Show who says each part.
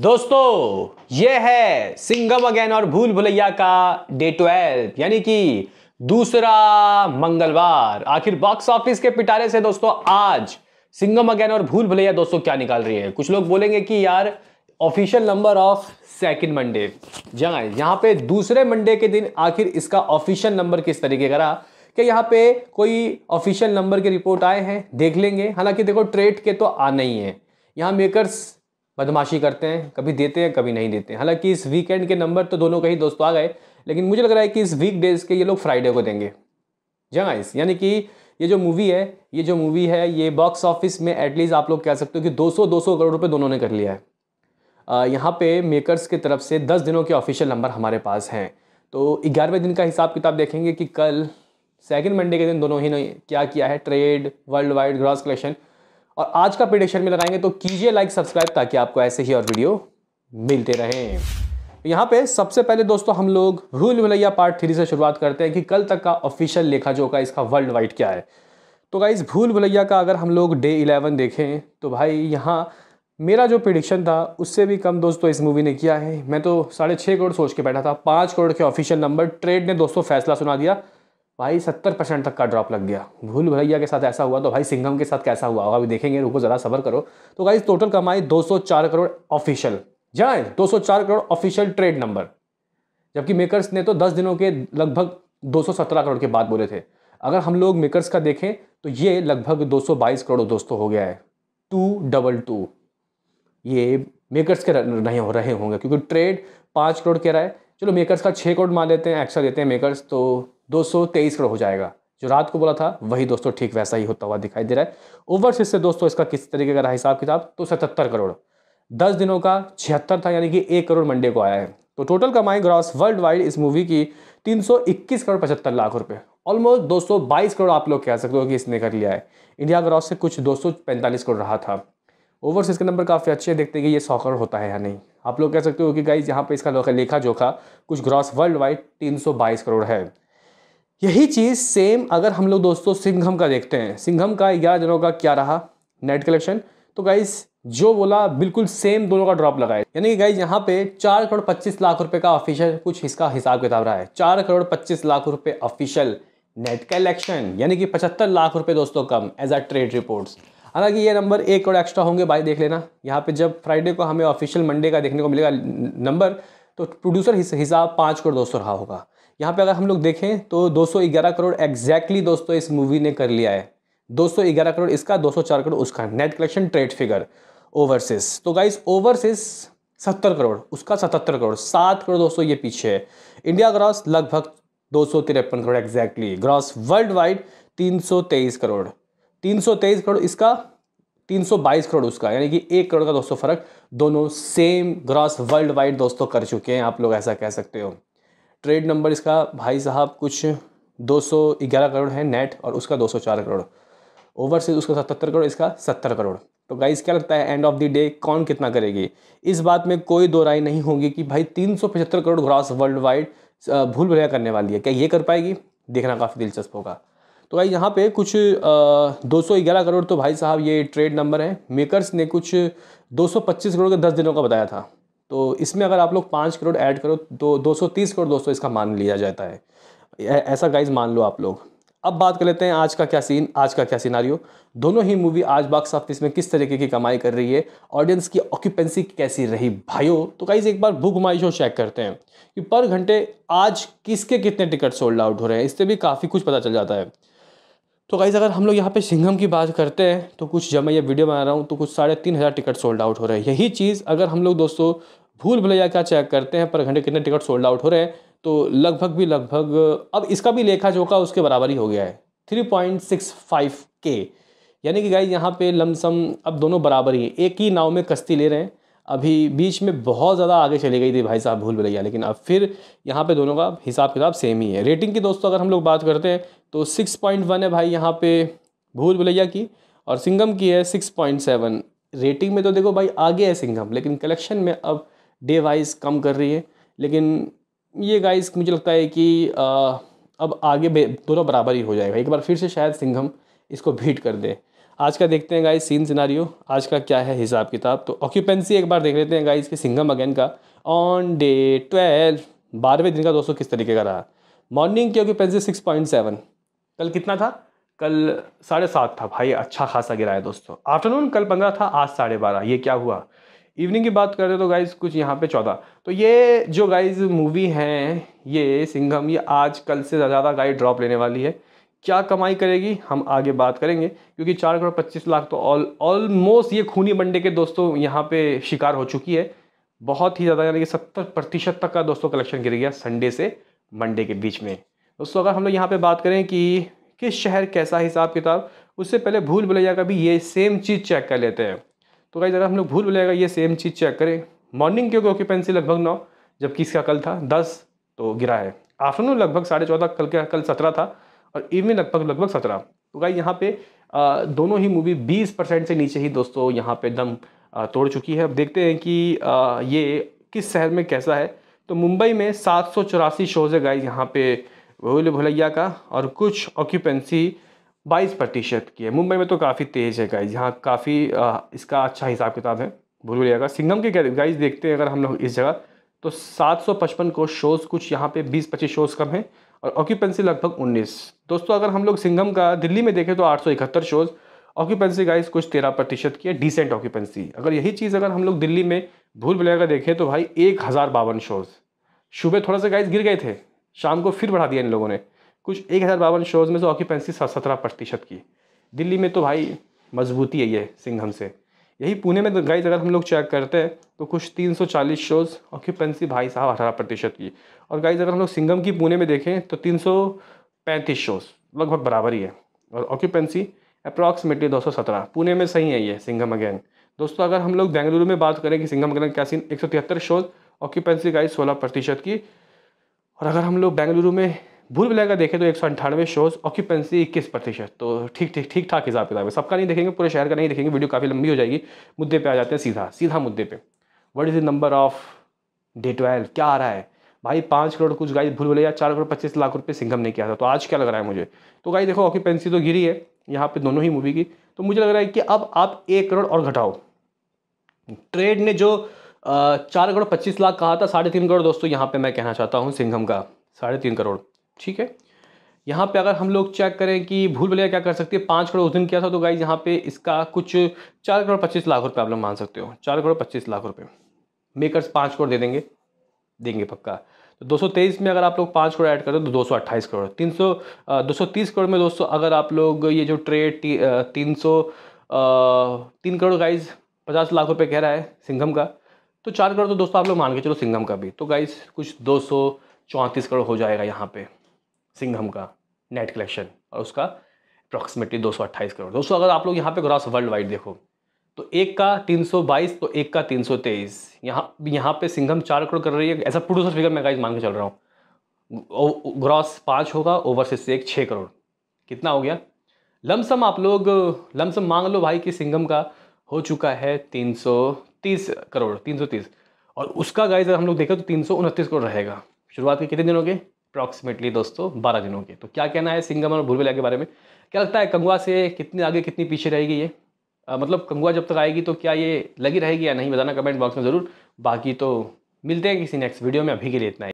Speaker 1: दोस्तों ये है सिंगम अगेन और भूल भुलैया का डे ट्वेल्व यानी कि दूसरा मंगलवार आखिर बॉक्स ऑफिस के पिटारे से दोस्तों आज सिंगम अगेन और भूल भुलैया दोस्तों क्या निकाल रही है कुछ लोग बोलेंगे कि यार official number of second Monday जहां यहां पे दूसरे मंडे के दिन आखिर इसका ऑफिशियल नंबर किस तरीके का रहा कि यहाँ पे कोई ऑफिशियल नंबर की रिपोर्ट आए हैं देख लेंगे हालांकि देखो ट्रेड के तो आना ही है यहाँ मेकर्स बदमाशी करते हैं कभी देते हैं कभी नहीं देते हैं हालांकि इस वीकेंड के नंबर तो दोनों कहीं दोस्तों आ गए लेकिन मुझे लग रहा है कि इस वीक डेज़ के ये लोग फ्राइडे को देंगे जहाँ इस यानी कि ये जो मूवी है ये जो मूवी है ये बॉक्स ऑफिस में एटलीस्ट आप लोग कह सकते हो कि 200 200 करोड़ रुपए दोनों ने कर लिया है यहाँ पे मेकर्स की तरफ से 10 दिनों के ऑफिशियल नंबर हमारे पास हैं तो ग्यारहवें दिन का हिसाब किताब देखेंगे कि कल सेकेंड मंडे के दिन दोनों ही ने क्या किया है trade worldwide gross collection और आज का प्रिडिक्शन में लगाएंगे तो कीजिए लाइक सब्सक्राइब ताकि आपको ऐसे ही और वीडियो मिलते रहें तो यहाँ पे सबसे पहले दोस्तों हम लोग भूल भुलैया पार्ट थ्री से शुरुआत करते हैं कि कल तक का ऑफिशियल लेखा जो का इसका वर्ल्ड वाइड क्या है तो गाइज भूल भुलैया का अगर हम लोग डे इलेवन देखें तो भाई यहाँ मेरा जो प्रिडिक्शन था उससे भी कम दोस्तों इस मूवी ने किया है मैं तो साढ़े छः करोड़ सोच के बैठा था पाँच करोड़ के ऑफिशियल नंबर ट्रेड ने दोस्तों फैसला सुना दिया भाई सत्तर परसेंट तक का ड्रॉप लग गया भूल भैया के साथ ऐसा हुआ तो भाई सिंघम के साथ कैसा हुआ होगा अभी देखेंगे रुको ज़रा सबर करो तो भाई टोटल कमाई 204 करोड़ ऑफिशियल जाए 204 करोड़ ऑफिशियल ट्रेड नंबर जबकि मेकर्स ने तो 10 दिनों के लगभग 217 करोड़ के बाद बोले थे अगर हम लोग मेकर्स का देखें तो ये लगभग दो करोड़ दोस्तों हो गया है टू डबल टू ये मेकर्स के नहीं हो रहे होंगे क्योंकि ट्रेड पाँच करोड़ कह रहा है चलो मेकर्स का छः करोड़ मान लेते हैं एक्स्ट्रा देते हैं मेकर्स तो 223 करोड़ हो जाएगा जो रात को बोला था वही दोस्तों ठीक वैसा ही होता हुआ दिखाई दे रहा है ओवरसीज से दोस्तों इसका किस तरीके का रहा हिसाब किताब तो सतहत्तर करोड़ दस दिनों का छिहत्तर था यानी कि एक करोड़ मंडे को आया है तो टोटल कमाई ग्रॉस वर्ल्ड वाइड इस मूवी की 321 करोड़ पचहत्तर लाख रुपए ऑलमोस्ट बाईस करोड़ आप लोग कह सकते हो कि इसने कर लिया है इंडिया ग्रॉस से कुछ दो करोड़ रहा था ओवरसीज के नंबर काफ़ी अच्छे देखते हैं कि ये सौ करोड़ होता है या नहीं आप लोग कह सकते हो कि गाइज यहाँ पे इसका लेखा जोखा कुछ ग्रॉस वर्ल्ड वाइड 322 करोड़ है यही चीज़ सेम अगर हम लोग दोस्तों सिंघम का देखते हैं सिंघम का ग्यारह जनों का क्या रहा नेट कलेक्शन तो गाइज जो बोला बिल्कुल सेम दोनों का ड्रॉप लगाए यानी कि गाइज यहाँ पे चार करोड़ पच्चीस लाख रुपए का ऑफिशियल कुछ इसका हिसाब किताब रहा है चार करोड़ पच्चीस लाख रुपए ऑफिशियल नेट कलेक्शन यानी कि पचहत्तर लाख रुपए दोस्तों come as a trade reports हालांकि ये नंबर एक करोड़ एक्स्ट्रा होंगे भाई देख लेना यहाँ पे जब फ्राइडे को हमें ऑफिशियल मंडे का देखने को मिलेगा नंबर तो प्रोड्यूसर हिसाब पाँच करोड़ दोस्तों रहा होगा यहाँ पे अगर हम लोग देखें तो 211 करोड़ एग्जैक्टली दोस्तों इस मूवी ने कर लिया है 211 करोड़ इसका 204 करोड़ उसका net collection trade figure overseas तो गाइस ओवरसीज 70 करोड़ उसका 77 करोड़ सात करोड़ दोस्तों ये पीछे है इंडिया ग्रॉस लगभग दो crore exactly gross worldwide तीन करोड़ तीन करोड़ इसका 322 करोड़ उसका यानी कि एक करोड़ का दोस्तों फर्क दोनों सेम ग्रॉस वर्ल्ड वाइड दोस्तों कर चुके हैं आप लोग ऐसा कह सकते हो ट्रेड नंबर इसका भाई साहब कुछ 211 करोड़ है नेट और उसका 204 करोड़ ओवरसीज उसका 77 करोड़ इसका 70 करोड़ तो गाइस क्या लगता है एंड ऑफ द डे कौन कितना करेगी इस बात में कोई दो राय नहीं होगी कि भाई तीन करोड़ ग्रॉस वर्ल्ड वाइड भूल भुलैया करने वाली है क्या ये कर पाएगी देखना काफ़ी दिलचस्प होगा तो भाई यहाँ पे कुछ दो सौ ग्यारह करोड़ तो भाई साहब ये ट्रेड नंबर है मेकर्स ने कुछ दो सौ पच्चीस करोड़ के दस दिनों का बताया था तो इसमें अगर आप लोग पाँच करोड़ ऐड करो तो दो सौ तीस करोड़ दोस्तों इसका मान लिया जाता है ऐसा गाइज मान लो आप लोग अब बात कर लेते हैं आज का क्या सीन आज का क्या सिनारियो दोनों ही मूवी आज बॉक्स ऑफिस में किस तरीके की कमाई कर रही है ऑडियंस की ऑक्यूपेंसी कैसी रही भाइयों तो गाइज एक बार भूख माइशो चेक करते हैं कि पर घंटे आज किसके कितने टिकट सोल्ड आउट हो रहे हैं इससे भी काफ़ी कुछ पता चल जाता है तो गाइज़ अगर हम लोग यहाँ पे सिंघम की बात करते हैं तो कुछ जब मैं ये वीडियो बना रहा हूँ तो कुछ साढ़े तीन हज़ार टिकट सोल्ड आउट हो रहे हैं यही चीज़ अगर हम लोग दोस्तों भूल भलैया क्या चेक करते हैं पर घंटे कितने टिकट सोल्ड आउट हो रहे हैं तो लगभग भी लगभग अब इसका भी लेखा जोखा उसके बराबर ही हो गया है थ्री पॉइंट सिक्स फाइव के यानी कि गाई यहाँ पे लमसम अब दोनों बराबर ही एक ही नाव में कश्ती ले रहे हैं अभी बीच में बहुत ज़्यादा आगे चली गई थी भाई साहब भूल भलैया लेकिन अब फिर यहाँ पे दोनों का हिसाब किताब सेम ही है रेटिंग की दोस्तों अगर हम लोग बात करते हैं तो सिक्स पॉइंट वन है भाई यहाँ पे भूल भलैया की और सिंगम की है सिक्स पॉइंट सेवन रेटिंग में तो देखो भाई आगे है सिंगम लेकिन कलेक्शन में अब डे वाइज कम कर रही है लेकिन ये गाइस मुझे लगता है कि आ, अब आगे दोनों बराबर ही हो जाएगा एक बार फिर से शायद सिंघम इसको भीट कर दे आज का देखते हैं गाइस सीन सिनारियो आज का क्या है हिसाब किताब तो ऑक्यूपेंसी एक बार देख लेते हैं गाइस कि सिंघम अगेन का ऑन डे ट्वेल्व बारहवें दिन का दोस्तों किस तरीके का रहा मॉर्निंग की ऑक्यूपेंसी सिक्स पॉइंट सेवन कल कितना था कल साढ़े सात था भाई अच्छा खासा गिरा है दोस्तों आफ्टरनून कल पंद्रह था आज साढ़े बारह ये क्या हुआ इवनिंग की बात करें तो गाइज़ कुछ यहाँ पे चौदह तो ये जो गाइज़ मूवी हैं ये सिंघम ये आज कल से ज़्यादा गाइड ड्रॉप लेने वाली है क्या कमाई करेगी हम आगे बात करेंगे क्योंकि चार करोड़ पच्चीस लाख तो ऑल ऑलमोस्ट ये खूनी बंडे के दोस्तों यहाँ पे शिकार हो चुकी है बहुत ही ज़्यादा यानी कि सत्तर प्रतिशत तक का दोस्तों कलेक्शन गिर गया संडे से मंडे के बीच में दोस्तों अगर हम लोग यहाँ पे बात करें कि किस शहर कैसा हिसाब किताब उससे पहले भूल भुलैया का भी ये सेम चीज़ चेक कर लेते हैं तो कहीं अगर हम लोग भूल भुलाएगा ये सेम चीज़ चेक करें मॉर्निंग क्योंकि ऑक्यूपेंसी लगभग नौ जबकि इसका कल था दस तो गिरा है आफ्टरनून लगभग साढ़े चौदह कल का कल सत्रह था और इवनिंग लगभग लगभग सत्रह तो गाई यहाँ पे आ, दोनों ही मूवी बीस परसेंट से नीचे ही दोस्तों यहाँ पे दम आ, तोड़ चुकी है अब देखते हैं कि आ, ये किस शहर में कैसा है तो मुंबई में सात सौ चौरासी शोज़ है गाई यहाँ पे भोले भुलैया का और कुछ ऑक्यूपेंसी बाईस प्रतिशत की है मुंबई में तो काफ़ी तेज़ है गाइज यहाँ काफ़ी इसका अच्छा हिसाब किताब है भूल भुलैया सिंगम के गाइज देखते हैं अगर हम लोग इस जगह तो 755 को शोज़ कुछ यहाँ पे 20 पच्चीस शोज़ कम है और ऑक्यूपेंसी लगभग 19 दोस्तों अगर हम लोग सिंगम का दिल्ली में देखें तो आठ शोज़ ऑक्यूपेंसी गाइज कुछ तेरह प्रतिशत की है डिसेंट ऑक्यूपेंसी अगर यही चीज़ अगर हम लोग दिल्ली में भूल भुलैया देखें तो भाई एक हज़ार बावन शोज़ सुबह थोड़ा सा गाइज़ गिर गए थे शाम को फिर बढ़ा दिया इन लोगों ने कुछ एक हज़ार बावन शोज़ में से ऑक्यूपेंसी सत्रह प्रतिशत की दिल्ली में तो भाई मजबूती है ये सिंघम से यही पुणे में गई तो गाइज अगर हम लोग चेक करते हैं तो कुछ 340 शोज़ ऑक्यूपेंसी भाई साहब अठारह प्रतिशत की और गाइज अगर हम लोग सिंगम की पुणे में देखें तो 335 शोज़ लगभग बराबर ही है और ऑक्यूपेंसी अप्रॉक्सीमेटली 217 पुणे में सही है ये सिंघम अगेन दोस्तों अगर हम लोग बेंगलुरु में बात करें कि सिंघम अगेन एक सौ एक शोज़ ऑक्यूपेंसी गाइज सोलह प्रतिशत की और अगर हम लोग बेंगलुरु में भूल भुलैया का देखें तो एक सौ अंठानवे शोज ऑक्यूपेंसी इक्कीस प्रतिशत तो ठीक ठीक ठीक ठाक हिसाब किताब है सबका नहीं देखेंगे पूरे शहर का नहीं देखेंगे वीडियो काफ़ी लंबी हो जाएगी मुद्दे पे आ जाते हैं सीधा सीधा मुद्दे पे what is the number of day twelve क्या आ रहा है भाई पाँच करोड़ कुछ गाइज भूल भुलैया चार करोड़ पच्चीस लाख रुपये सिंघम ने किया था तो आज क्या लग रहा है मुझे तो गाई देखो ऑक्यूपेंसी तो गिरी है यहाँ पर दोनों ही मूवी की तो मुझे लग रहा है कि अब आप एक करोड़ और घटाओ ट्रेड ने जो चार करोड़ पच्चीस लाख कहा था साढ़े तीन करोड़ दोस्तों यहाँ पे मैं कहना चाहता हूँ सिंघम का साढ़े तीन करोड़ ठीक है यहाँ पे अगर हम लोग चेक करें कि भूल भलिया क्या कर सकती है पाँच करोड़ उस दिन किया था तो गाइज यहाँ पे इसका कुछ चार करोड़ पच्चीस लाख रुपये आप लोग मान सकते हो चार करोड़ पच्चीस लाख रुपये मेकर्स पाँच करोड़ दे देंगे देंगे पक्का तो दो में अगर आप लोग पाँच करोड़ ऐड कर दो तो दो करोड़ तीन सौ दो सौ तीस करोड़ में दोस्तों अगर आप लोग ये जो ट्रेड तीन सौ तीन करोड़ गाइज पचास लाख रुपए कह रहा है सिंघम का तो चार करोड़ तो दोस्तों आप लोग मान के चलो सिंघम का भी तो गाइज कुछ दो सौ चौंतीस करोड़ हो जाएगा यहाँ पे सिंघम का नेट कलेक्शन और उसका अप्रॉक्सीमेटली अट्ठाईस करोड़ दोस्तों अगर आप लोग यहाँ पे ग्रॉस वर्ल्ड वाइड देखो तो एक का 322 तो एक का 323 यहाँ यहाँ पे सिंघम चार करोड़ कर रही है ऐसा प्रोड्यूसर फिगर मैं गाइज मान के चल रहा हूँ ग्रॉस पाँच होगा ओवरसीज एक छः करोड़ कितना हो गया लमसम आप लोग लमसम मांग लो भाई कि सिंघम का हो चुका है 330 करोड़ 330 और उसका गाइज अगर हम लोग देखें तो तीन करोड़ रहेगा शुरुआत के कितने दिनों के अप्रॉक्सीमेटली दोस्तों बारह दिनों के तो क्या कहना है सिंगम और भूलबिला के बारे में क्या लगता है कंगवा से कितनी आगे कितनी पीछे रहेगी ये आ, मतलब कंगवा जब तक आएगी तो क्या ये लगी रहेगी या नहीं बताना कमेंट बॉक्स में ज़रूर बाकी तो मिलते हैं किसी नेक्स्ट वीडियो में अभी के लिए इतना ही